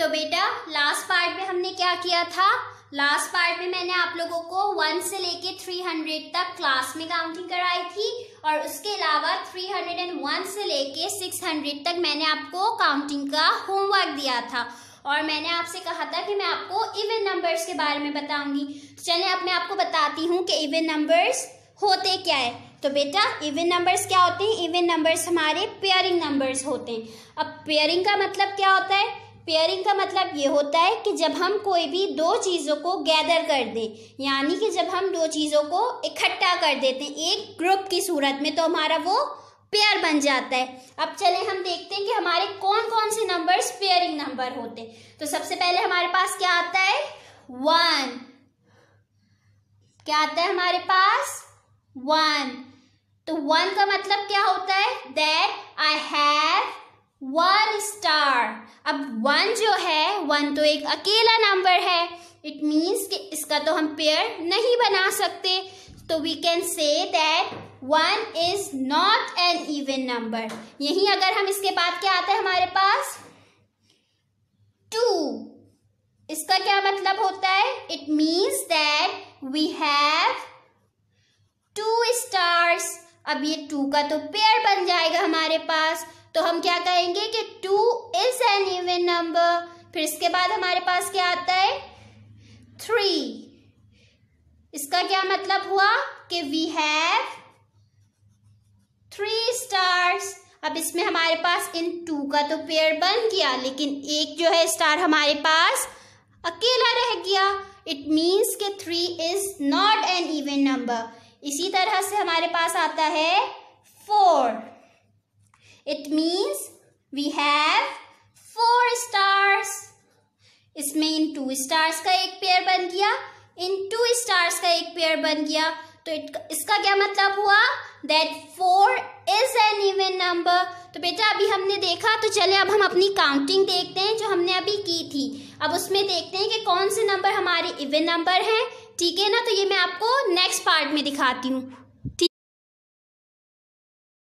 तो बेटा last part में हमने क्या किया था लास्ट पार्ट में मैंने आप लोगों को वन से लेके थ्री हंड्रेड तक क्लास में काउंटिंग कराई थी और उसके अलावा थ्री हंड्रेड एंड वन से लेके सिक्स हंड्रेड तक मैंने आपको काउंटिंग का होमवर्क दिया था और मैंने आपसे कहा था कि मैं आपको इवन नंबर्स के बारे में बताऊंगी तो चले अब मैं आपको बताती हूँ कि इवन नंबर्स होते क्या है तो बेटा इवन नंबर्स क्या होते हैं इवन नंबर्स हमारे पेयरिंग नंबर्स होते हैं अब पेयरिंग का मतलब क्या होता है पेयरिंग का मतलब ये होता है कि जब हम कोई भी दो चीज़ों को गैदर कर दें यानी कि जब हम दो चीज़ों को इकट्ठा कर देते हैं एक ग्रुप की सूरत में तो हमारा वो पेयर बन जाता है अब चले हम देखते हैं कि हमारे कौन कौन से नंबर्स पेयरिंग नंबर होते हैं तो सबसे पहले हमारे पास क्या आता है वन क्या आता है हमारे पास वन तो वन का मतलब क्या होता है दैट आई हैव वन अब वन जो है वन तो एक अकेला नंबर है इट मीन्स कि इसका तो हम पेयर नहीं बना सकते तो we can say that one is not an even number यही अगर हम इसके बाद क्या आता है हमारे पास टू इसका क्या मतलब होता है it means that we have two stars अब ये टू का तो पेयर बन जाएगा हमारे पास तो हम क्या कहेंगे कि two is an even number फिर इसके बाद हमारे पास क्या आता है थ्री इसका क्या मतलब हुआ कि वी हैव थ्री स्टार्स अब इसमें हमारे पास इन टू का तो पेयर बन गया लेकिन एक जो है स्टार हमारे पास अकेला रह गया इट मीन्स के three is not an even number इसी तरह से हमारे पास आता है four it means we have four stars इसमें इन टू स्टार्स का एक पेयर बन गया इन टू स्टार्स का एक पेयर बन गया तो इसका क्या मतलब हुआ that four is an even number तो बेटा अभी हमने देखा तो चले अब हम अपनी काउंटिंग देखते हैं जो हमने अभी की थी अब उसमें देखते हैं कि कौन से नंबर हमारे इवन नंबर हैं ठीक है ना तो ये मैं आपको नेक्स्ट पार्ट में दिखाती हूँ